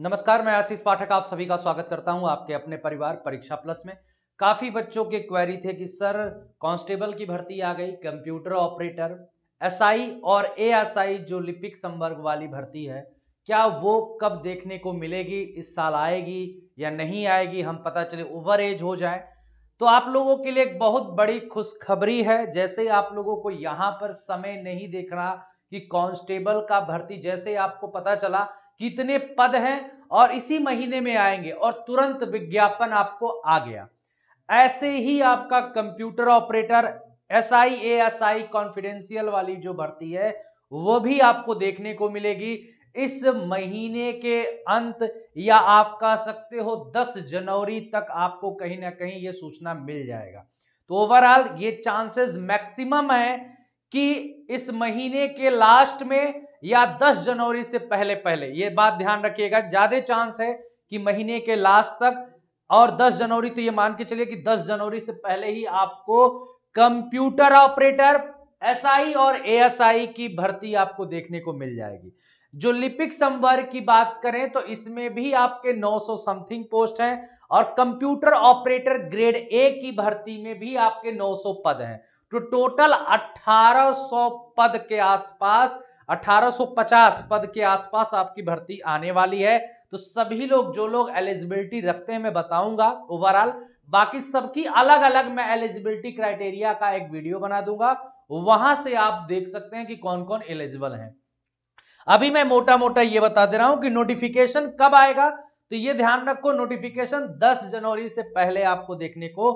नमस्कार मैं आशीष पाठक आप सभी का स्वागत करता हूं आपके अपने परिवार परीक्षा प्लस में काफ़ी बच्चों के क्वेरी थे कि सर कांस्टेबल की भर्ती आ गई कंप्यूटर ऑपरेटर एसआई और एएसआई जो लिपिक संवर्ग वाली भर्ती है क्या वो कब देखने को मिलेगी इस साल आएगी या नहीं आएगी हम पता चले ओवर एज हो जाए तो आप लोगों के लिए एक बहुत बड़ी खुशखबरी है जैसे आप लोगों को यहां पर समय नहीं देखना कि कांस्टेबल का भर्ती जैसे आपको पता चला कितने पद हैं और इसी महीने में आएंगे और तुरंत विज्ञापन आपको आ गया ऐसे ही आपका computer operator S I A S I confidential वाली जो भर्ती है वो भी आपको देखने को मिलेगी इस महीने के अंत या आप कह सकते हो 10 जनवरी तक आपको कहीं ना कहीं ये सूचना मिल जाएगा तो ओवरऑल ये चांसेस मैक्सिमम है कि इस महीने के लास्ट में या 10 जनवरी से पहले पहले ये बात ध्यान रखिएगा ज्यादा चांस है कि महीने के लास्ट तक और 10 जनवरी तो ये मान के चलिए कि 10 जनवरी से पहले ही आपको कंप्यूटर ऑपरेटर एसआई और एएसआई की भर्ती आपको देखने को मिल जाएगी जो लिपिक संवर्ग की बात करें तो इसमें भी आपके 900 समथिंग पोस्ट हैं और कंप्यूटर ऑपरेटर ग्रेड ए की भर्ती में भी आपके 900 पद हैं तो टोटल 1800 पद के आसपास 1850 पद के आसपास आपकी भर्ती आने वाली है तो सभी लोग जो लोग एलिजिबिलिटी रखते हैं मैं बताऊंगा ओवरऑल बाकी सबकी अलग अलग मैं एलिजिबिलिटी क्राइटेरिया का एक वीडियो बना दूंगा वहां से आप देख सकते हैं कि कौन कौन एलिजिबल हैं अभी मैं मोटा मोटा ये बता दे रहा हूं कि नोटिफिकेशन कब आएगा तो ये ध्यान रखो नोटिफिकेशन 10 जनवरी से पहले आपको देखने को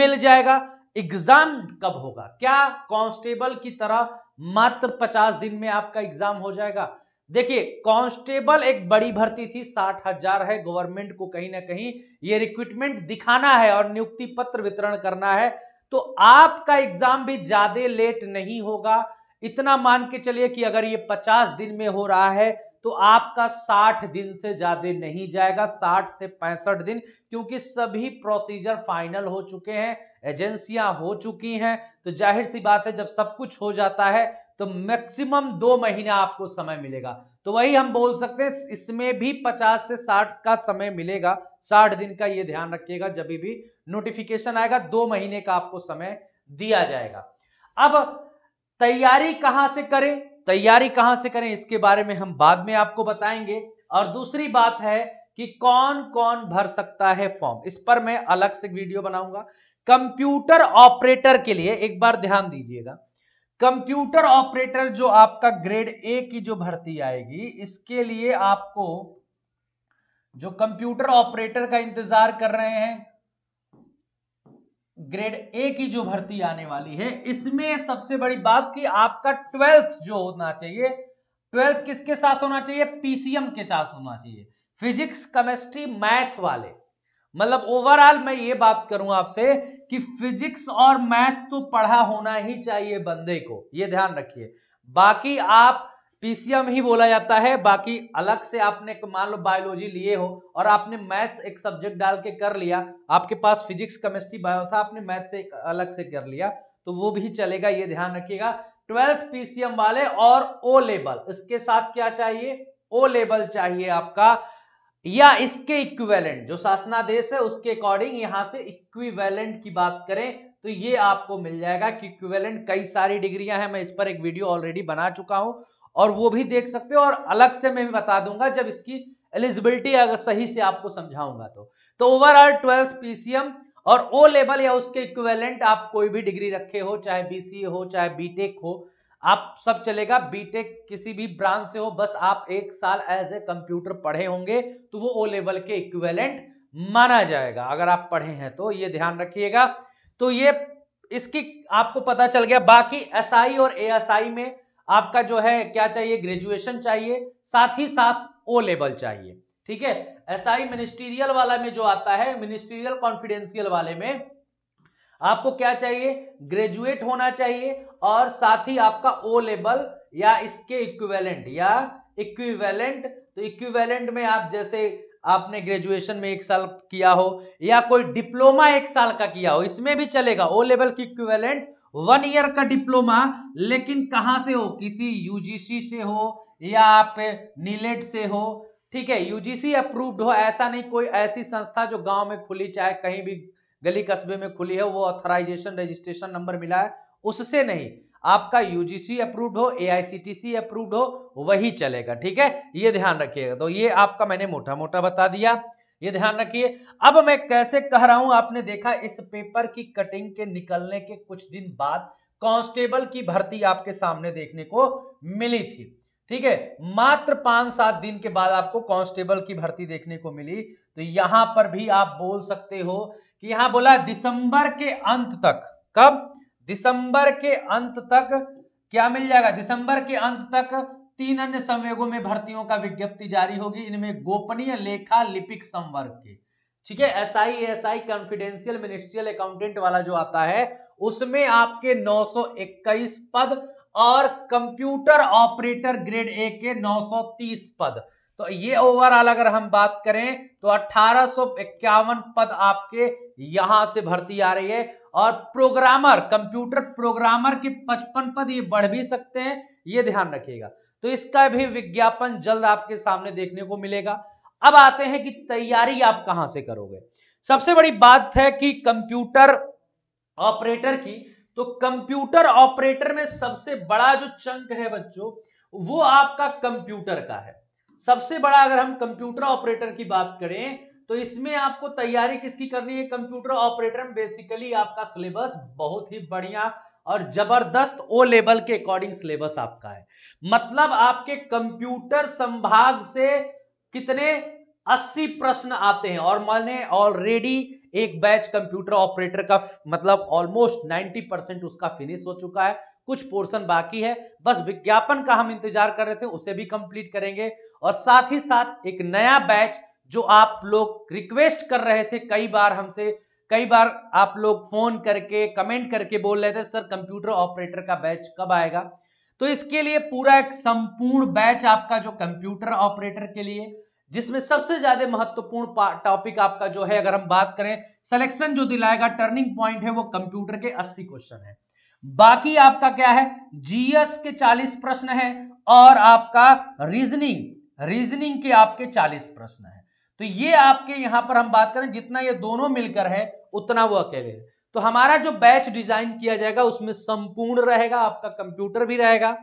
मिल जाएगा एग्जाम कब होगा क्या कांस्टेबल की तरह मात्र पचास दिन में आपका एग्जाम हो जाएगा देखिए कांस्टेबल एक बड़ी भर्ती थी साठ हजार है गवर्नमेंट को कहीं ना कहीं ये रिक्रूटमेंट दिखाना है और नियुक्ति पत्र वितरण करना है तो आपका एग्जाम भी ज्यादा लेट नहीं होगा इतना मान के चलिए कि अगर ये पचास दिन में हो रहा है तो आपका 60 दिन से ज्यादा नहीं जाएगा 60 से पैंसठ दिन क्योंकि सभी प्रोसीजर फाइनल हो चुके हैं एजेंसियां हो चुकी हैं तो जाहिर सी बात है जब सब कुछ हो जाता है तो मैक्सिमम दो महीना आपको समय मिलेगा तो वही हम बोल सकते हैं इसमें भी 50 से 60 का समय मिलेगा 60 दिन का ये ध्यान रखिएगा जब भी नोटिफिकेशन आएगा दो महीने का आपको समय दिया जाएगा अब तैयारी कहां से करें तैयारी कहां से करें इसके बारे में हम बाद में आपको बताएंगे और दूसरी बात है कि कौन कौन भर सकता है फॉर्म इस पर मैं अलग से वीडियो बनाऊंगा कंप्यूटर ऑपरेटर के लिए एक बार ध्यान दीजिएगा कंप्यूटर ऑपरेटर जो आपका ग्रेड ए की जो भर्ती आएगी इसके लिए आपको जो कंप्यूटर ऑपरेटर का इंतजार कर रहे हैं ग्रेड ए की जो भर्ती आने वाली है इसमें सबसे बड़ी बात कि आपका ट्वेल्थ जो होना चाहिए ट्वेल्थ किसके साथ होना चाहिए पीसीएम के साथ होना चाहिए फिजिक्स केमिस्ट्री मैथ वाले मतलब ओवरऑल मैं ये बात करूं आपसे कि फिजिक्स और मैथ तो पढ़ा होना ही चाहिए बंदे को ये ध्यान रखिए बाकी आप पीसीएम ही बोला जाता है बाकी अलग से आपने मान लो बायोलॉजी लिए हो और आपने मैथ्स एक सब्जेक्ट डाल के कर लिया आपके पास फिजिक्स केमिस्ट्री बायो था आपने मैथ से अलग से कर लिया तो वो भी चलेगा ये ध्यान रखिएगा ट्वेल्थ पीसीएम वाले और ओ लेवल इसके साथ क्या चाहिए ओ लेवल चाहिए आपका या इसके इक्विवेलेंट जो शासनादेश है उसके अकॉर्डिंग यहां से इक्विवेलेंट की बात करें तो ये आपको मिल जाएगा कि इक्विवेलेंट कई सारी डिग्रियां हैं मैं इस पर एक वीडियो ऑलरेडी बना चुका हूं और वो भी देख सकते हो और अलग से मैं भी बता दूंगा जब इसकी एलिजिबिलिटी अगर सही से आपको समझाऊंगा तो तो ओवरऑल ट्वेल्थ पीसीएम और ओ लेवल या उसके इक्विवेलेंट आप कोई भी डिग्री रखे हो चाहे बीसीए हो चाहे बीटेक हो आप सब चलेगा बीटेक किसी भी ब्रांच से हो बस आप एक साल एज ए कंप्यूटर पढ़े होंगे तो वो ओ लेवल के इक्वेलेंट माना जाएगा अगर आप पढ़े हैं तो ये ध्यान रखिएगा तो ये इसकी आपको पता चल गया बाकी एसआई SI और एएसआई में आपका जो है क्या चाहिए ग्रेजुएशन चाहिए साथ ही साथ ओ लेवल चाहिए ठीक है एसआई मिनिस्टीरियल वाला में जो आता है मिनिस्टीरियल कॉन्फिडेंशियल वाले में आपको क्या चाहिए ग्रेजुएट होना चाहिए और साथ ही आपका ओ लेबल या इसके इक्विवेलेंट या इक्विवेलेंट तो इक्विवेलेंट में आप जैसे आपने ग्रेजुएशन में एक साल किया हो या कोई डिप्लोमा एक साल का किया हो इसमें भी चलेगा ओ लेवल की इक्विवेलेंट वन ईयर का डिप्लोमा लेकिन कहां से हो किसी यूजीसी से हो या आप नीलेट e से हो ठीक है यूजीसी अप्रूव्ड हो ऐसा नहीं कोई ऐसी संस्था जो गांव में खुली चाहे कहीं भी गली कस्बे में खुली है वो ऑथराइजेशन रजिस्ट्रेशन नंबर मिला है उससे नहीं आपका यूजीसी अप्रूव्ड हो ए अप्रूव्ड हो वही चलेगा ठीक है ये ध्यान रखिएगा तो ये आपका मैंने मोटा मोटा बता दिया ये ध्यान रखिए अब मैं कैसे कह रहा हूं आपने देखा इस पेपर की कटिंग के निकलने के कुछ दिन बाद कांस्टेबल की भर्ती आपके सामने देखने को मिली थी ठीक है मात्र पांच सात दिन के बाद आपको कांस्टेबल की भर्ती देखने को मिली तो यहां पर भी आप बोल सकते हो कि यहां बोला दिसंबर के अंत तक कब दिसंबर के अंत तक क्या मिल जाएगा दिसंबर के अंत तक तीन अन्य संवेगों में भर्तियों का विज्ञप्ति जारी होगी इनमें गोपनीय लेखा लिपिक संवर्ग के ठीक है S I S I confidential ministerial accountant वाला जो आता है उसमें आपके 921 पद और कंप्यूटर ऑपरेटर ग्रेड ए के 930 पद तो ये ओवरऑल अगर हम बात करें तो अठारह पद आपके यहां से भर्ती आ रही है और प्रोग्रामर कंप्यूटर प्रोग्रामर के पचपन पद ये बढ़ भी सकते हैं ये ध्यान रखिएगा तो इसका भी विज्ञापन जल्द आपके सामने देखने को मिलेगा अब आते हैं कि तैयारी आप कहां से करोगे सबसे बड़ी बात है कि कंप्यूटर ऑपरेटर की तो कंप्यूटर ऑपरेटर में सबसे बड़ा जो चंक है बच्चों वो आपका कंप्यूटर का है सबसे बड़ा अगर हम कंप्यूटर ऑपरेटर की बात करें तो इसमें आपको तैयारी किसकी करनी है कंप्यूटर ऑपरेटर बेसिकली आपका सिलेबस बहुत ही बढ़िया और जबरदस्त ओ लेवल के अकॉर्डिंग सिलेबस आपका है मतलब आपके कंप्यूटर संभाग से कितने 80 प्रश्न आते हैं और मैंने ऑलरेडी एक बैच कंप्यूटर ऑपरेटर का मतलब ऑलमोस्ट 90 परसेंट उसका फिनिश हो चुका है कुछ पोर्शन बाकी है बस विज्ञापन का हम इंतजार कर रहे थे उसे भी कंप्लीट करेंगे और साथ ही साथ एक नया बैच जो आप लोग रिक्वेस्ट कर रहे थे कई बार हमसे कई बार आप लोग फोन करके कमेंट करके बोल रहे थे सर कंप्यूटर ऑपरेटर का बैच कब आएगा तो इसके लिए पूरा एक संपूर्ण बैच आपका जो कंप्यूटर ऑपरेटर के लिए जिसमें सबसे ज्यादा महत्वपूर्ण टॉपिक आपका जो है अगर हम बात करें सिलेक्शन जो दिलाएगा टर्निंग पॉइंट है वो कंप्यूटर के 80 क्वेश्चन है बाकी आपका क्या है जीएस के 40 प्रश्न है और आपका रीजनिंग रीजनिंग के आपके 40 प्रश्न है तो ये आपके यहां पर हम बात करें जितना ये दोनों मिलकर है उतना वो अकेले तो हमारा जो बैच डिजाइन किया जाएगा उसमें संपूर्ण रहेगा आपका कंप्यूटर भी रहेगा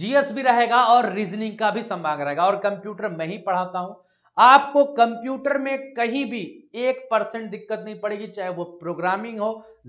जीएस भी रहेगा और रीजनिंग का भी संभाग रहेगा और कंप्यूटर मैं ही पढ़ाता हूं आपको कंप्यूटर में कहीं भी एक परसेंट दिक्कत नहीं पड़ेगी चाहे वो प्रोग्रामिंग हो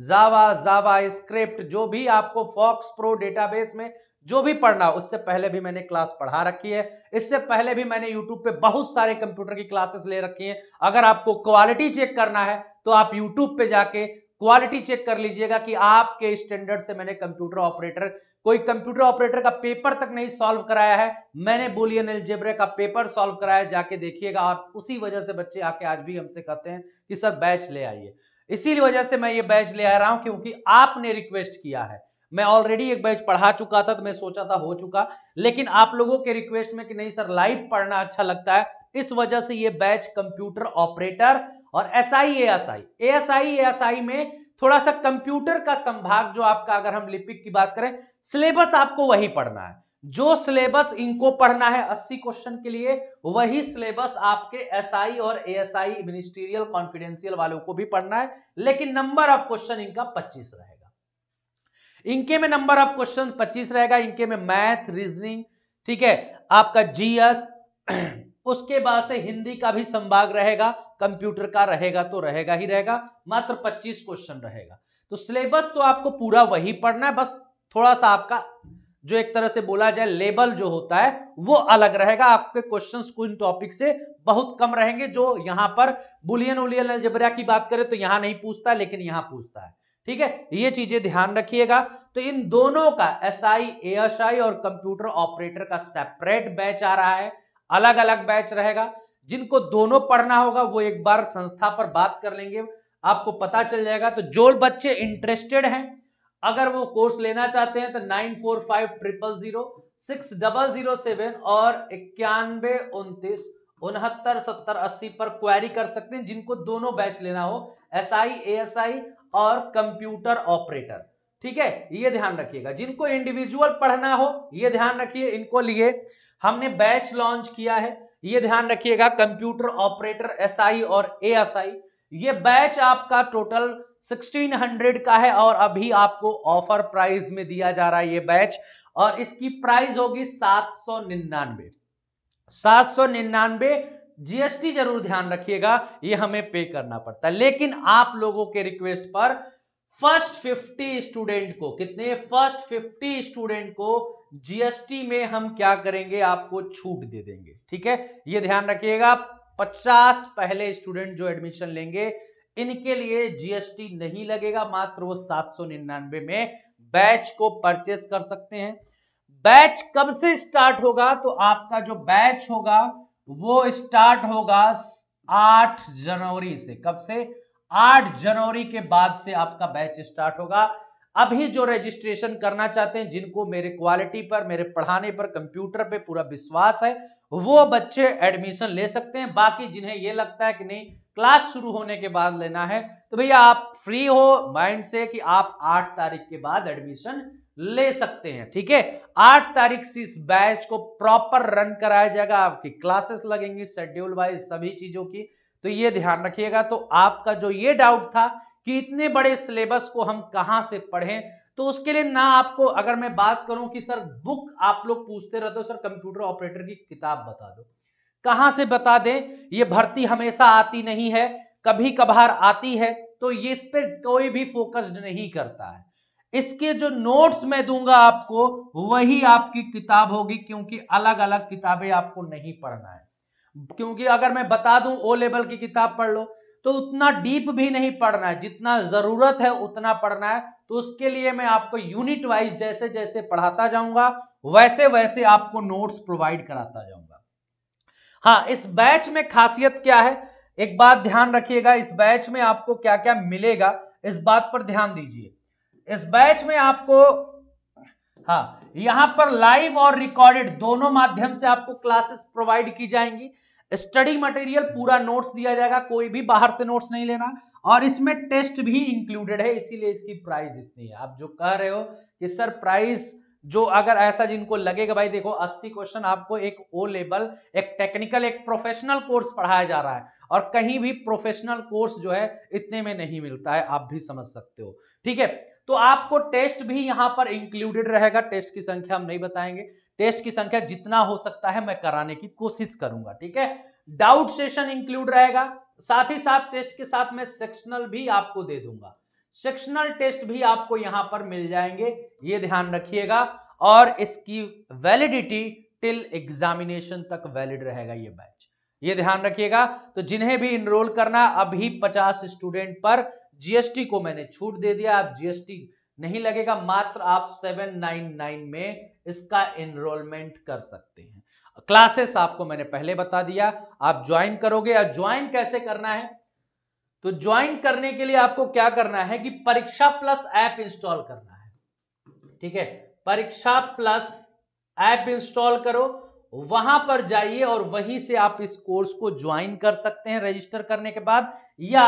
जावा जावा स्क्रिप्ट जो भी आपको फॉक्स प्रो डेटाबेस में जो भी पढ़ना उससे पहले भी मैंने क्लास पढ़ा रखी है इससे पहले भी मैंने यूट्यूब पे बहुत सारे कंप्यूटर की क्लासेस ले रखी हैं अगर आपको क्वालिटी चेक करना है तो आप यूट्यूब पे जाके क्वालिटी चेक कर लीजिएगा कि आपके स्टैंडर्ड से मैंने कंप्यूटर ऑपरेटर कोई कंप्यूटर ऑपरेटर का पेपर तक नहीं सॉल्व कराया है मैंने बोलियन एलजेब्रे का पेपर सॉल्व कराया जाके देखिएगा आप उसी वजह से बच्चे आके आज भी हमसे कहते हैं कि सर बैच ले आइए इसीलिए वजह से मैं ये बैच ले आ रहा हूं क्योंकि आपने रिक्वेस्ट किया है मैं ऑलरेडी एक बैच पढ़ा चुका था तो मैं सोचा था हो चुका लेकिन आप लोगों के रिक्वेस्ट में कि नहीं सर लाइव पढ़ना अच्छा लगता है इस वजह से ये बैच कंप्यूटर ऑपरेटर और S I S I S I S I में थोड़ा सा कंप्यूटर का संभाग जो आपका अगर हम लिपिक की बात करें सिलेबस आपको वही पढ़ना है जो सिलेबस इनको पढ़ना है 80 क्वेश्चन के लिए वही सिलेबस आपके एसआई आई और एएसआई मिनिस्ट्रियल कॉन्फिडेंशियल वालों को भी पढ़ना है लेकिन नंबर ऑफ क्वेश्चन इनका 25 रहेगा इनके में नंबर ऑफ क्वेश्चन 25 रहेगा इनके में मैथ रीजनिंग ठीक है आपका जीएस उसके बाद से हिंदी का भी संभाग रहेगा कंप्यूटर का रहेगा तो रहेगा ही रहेगा मात्र 25 क्वेश्चन रहेगा तो सिलेबस तो आपको पूरा वही पढ़ना है बस थोड़ा सा आपका जो एक तरह से बोला जाए लेबल जो होता है वो अलग रहेगा आपके क्वेश्चंस कुछ टॉपिक से बहुत कम रहेंगे जो यहां पर बुलियन उलियन जबरिया की बात करें तो यहां नहीं पूछता लेकिन यहां पूछता है ठीक है ये चीजें ध्यान रखिएगा तो इन दोनों का एस आई और कंप्यूटर ऑपरेटर का सेपरेट बैच आ रहा है अलग अलग बैच रहेगा जिनको दोनों पढ़ना होगा वो एक बार संस्था पर बात कर लेंगे आपको पता चल जाएगा तो जो बच्चे इंटरेस्टेड हैं अगर वो कोर्स लेना चाहते हैं तो nine four five triple zero six double zero seven और इक्यानबे उनतीस उनहत्तर सत्तर अस्सी पर क्वेरी कर सकते हैं जिनको दोनों बैच लेना हो एस आई एस आई और कंप्यूटर ऑपरेटर ठीक है ये ध्यान रखिएगा जिनको इंडिविजुअल पढ़ना हो ये ध्यान रखिए इनको लिए हमने बैच लॉन्च किया है ये ध्यान रखिएगा कंप्यूटर ऑपरेटर एसआई और एएसआई ये बैच आपका टोटल 1600 का है और अभी आपको ऑफर प्राइस में दिया जा रहा है ये बैच और इसकी प्राइस होगी सात सौ निन्यानवे सात सौ निन्यानवे जीएसटी जरूर ध्यान रखिएगा ये हमें पे करना पड़ता है लेकिन आप लोगों के रिक्वेस्ट पर फर्स्ट 50 स्टूडेंट को कितने फर्स्ट 50 स्टूडेंट को जीएसटी में हम क्या करेंगे आपको छूट दे देंगे ठीक है ये ध्यान रखिएगा 50 पहले स्टूडेंट जो एडमिशन लेंगे इनके लिए जीएसटी नहीं लगेगा मात्र वो 799 में बैच को परचेस कर सकते हैं बैच कब से स्टार्ट होगा तो आपका जो बैच होगा वो स्टार्ट होगा आठ जनवरी से कब से आठ जनवरी के बाद से आपका बैच स्टार्ट होगा अभी जो रजिस्ट्रेशन करना चाहते हैं जिनको मेरे क्वालिटी पर मेरे पढ़ाने पर कंप्यूटर पे पूरा विश्वास है वो बच्चे एडमिशन ले सकते हैं बाकी जिन्हें ये लगता है कि नहीं क्लास शुरू होने के बाद लेना है तो भैया आप फ्री हो माइंड से कि आप आठ तारीख के बाद एडमिशन ले सकते हैं ठीक है आठ तारीख से इस बैच को प्रॉपर रन कराया जाएगा आपकी क्लासेस लगेंगी शेड्यूल वाइज सभी चीजों की तो ये ध्यान रखिएगा तो आपका जो ये डाउट था कि इतने बड़े सिलेबस को हम कहां से पढ़ें तो उसके लिए ना आपको अगर मैं बात करूं कि सर बुक आप लोग पूछते रहते हो सर कंप्यूटर ऑपरेटर की किताब बता दो कहां से बता दें ये भर्ती हमेशा आती नहीं है कभी कभार आती है तो ये इस पर कोई भी फोकस्ड नहीं करता है इसके जो नोट्स मैं दूंगा आपको वही आपकी किताब होगी क्योंकि अलग अलग किताबें आपको नहीं पढ़ना है क्योंकि अगर मैं बता दूं ओ लेवल की किताब पढ़ लो तो उतना डीप भी नहीं पढ़ना है जितना जरूरत है उतना पढ़ना है तो उसके लिए मैं आपको यूनिट वाइज जैसे जैसे पढ़ाता जाऊंगा वैसे वैसे आपको नोट्स प्रोवाइड कराता जाऊंगा हाँ इस बैच में खासियत क्या है एक बात ध्यान रखिएगा इस बैच में आपको क्या क्या मिलेगा इस बात पर ध्यान दीजिए इस बैच में आपको हाँ यहां पर लाइव और रिकॉर्डेड दोनों माध्यम से आपको क्लासेस प्रोवाइड की जाएंगी स्टडी मटेरियल पूरा नोट्स दिया जाएगा कोई भी बाहर से नोट्स नहीं लेना और इसमें टेस्ट भी इंक्लूडेड है इसीलिए इसकी प्राइस इतनी है आप जो कह रहे हो कि सर प्राइस जो अगर ऐसा जिनको लगेगा भाई देखो 80 क्वेश्चन आपको एक ओ लेवल एक टेक्निकल एक प्रोफेशनल कोर्स पढ़ाया जा रहा है और कहीं भी प्रोफेशनल कोर्स जो है इतने में नहीं मिलता है आप भी समझ सकते हो ठीक है तो आपको टेस्ट भी यहां पर इंक्लूडेड रहेगा टेस्ट की संख्या हम नहीं बताएंगे टेस्ट की संख्या जितना हो सकता है मैं कराने की कोशिश करूंगा ठीक है डाउट सेशन इंक्लूड रहेगा साथ ही साथ टेस्ट के साथ में सेक्शनल भी आपको दे दूंगा सेक्शनल टेस्ट भी आपको यहां पर मिल जाएंगे ये ध्यान रखिएगा और इसकी वैलिडिटी टिल एग्जामिनेशन तक वैलिड रहेगा ये बैच ये ध्यान रखिएगा तो जिन्हें भी इनरोल करना अभी 50 स्टूडेंट पर जीएसटी को मैंने छूट दे दिया आप जीएसटी नहीं लगेगा मात्र आप 799 में इसका इनरोलमेंट कर सकते हैं क्लासेस आपको मैंने पहले बता दिया आप ज्वाइन करोगे या ज्वाइन कैसे करना है तो ज्वाइन करने के लिए आपको क्या करना है कि परीक्षा प्लस ऐप इंस्टॉल करना है ठीक है परीक्षा प्लस ऐप इंस्टॉल करो वहां पर जाइए और वहीं से आप इस कोर्स को ज्वाइन कर सकते हैं रजिस्टर करने के बाद या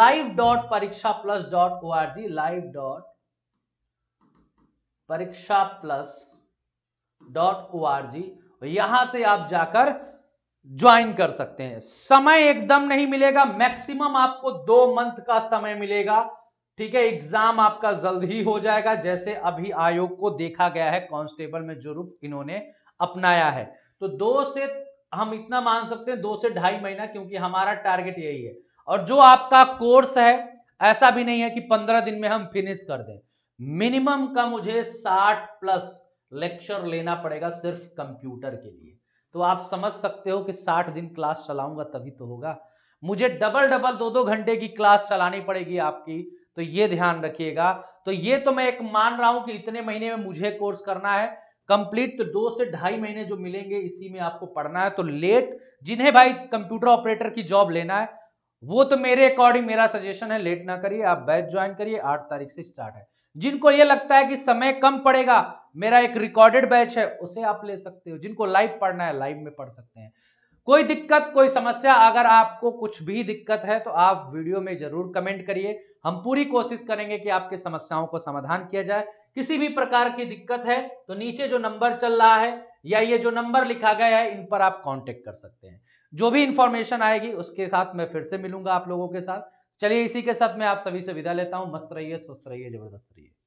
live dot Pariksha plus dot O R G live dot Pariksha plus dot O R G यहां से आप जाकर ज्वाइन कर सकते हैं समय एकदम नहीं मिलेगा मैक्सिमम आपको दो मंथ का समय मिलेगा ठीक है एग्जाम आपका जल्द ही हो जाएगा जैसे अभी आयोग को देखा गया है कांस्टेबल में जो रूप इन्होंने अपनाया है तो दो से हम इतना मान सकते हैं दो से ढाई महीना क्योंकि हमारा टारगेट यही है और जो आपका कोर्स है ऐसा भी नहीं है कि पंद्रह दिन में हम फिनिश कर दें मिनिमम का मुझे साठ प्लस लेक्चर लेना पड़ेगा सिर्फ कंप्यूटर के लिए तो आप समझ सकते हो कि साठ दिन क्लास चलाऊंगा तभी तो होगा मुझे डबल डबल दो दो घंटे की क्लास चलानी पड़ेगी आपकी तो ये ध्यान रखिएगा तो ये तो मैं एक मान रहा हूं कि इतने महीने में मुझे कोर्स करना है कंप्लीट तो दो से ढाई महीने जो मिलेंगे इसी में आपको पढ़ना है तो लेट जिन्हें भाई कंप्यूटर ऑपरेटर की जॉब लेना है वो तो मेरे अकॉर्डिंग मेरा सजेशन है लेट ना करिए आप बैच ज्वाइन करिए आठ तारीख से स्टार्ट है जिनको ये लगता है कि समय कम पड़ेगा मेरा एक रिकॉर्डेड बैच है उसे आप ले सकते हो जिनको लाइव पढ़ना है लाइव में पढ़ सकते हैं कोई दिक्कत कोई समस्या अगर आपको कुछ भी दिक्कत है तो आप वीडियो में जरूर कमेंट करिए हम पूरी कोशिश करेंगे कि आपकी समस्याओं को समाधान किया जाए किसी भी प्रकार की दिक्कत है तो नीचे जो नंबर चल रहा है या ये जो नंबर लिखा गया है इन पर आप कांटेक्ट कर सकते हैं जो भी इंफॉर्मेशन आएगी उसके साथ मैं फिर से मिलूंगा आप लोगों के साथ चलिए इसी के साथ मैं आप सभी से विदा लेता हूँ मस्त रहिए स्वस्थ रहिए जबरदस्त रहिए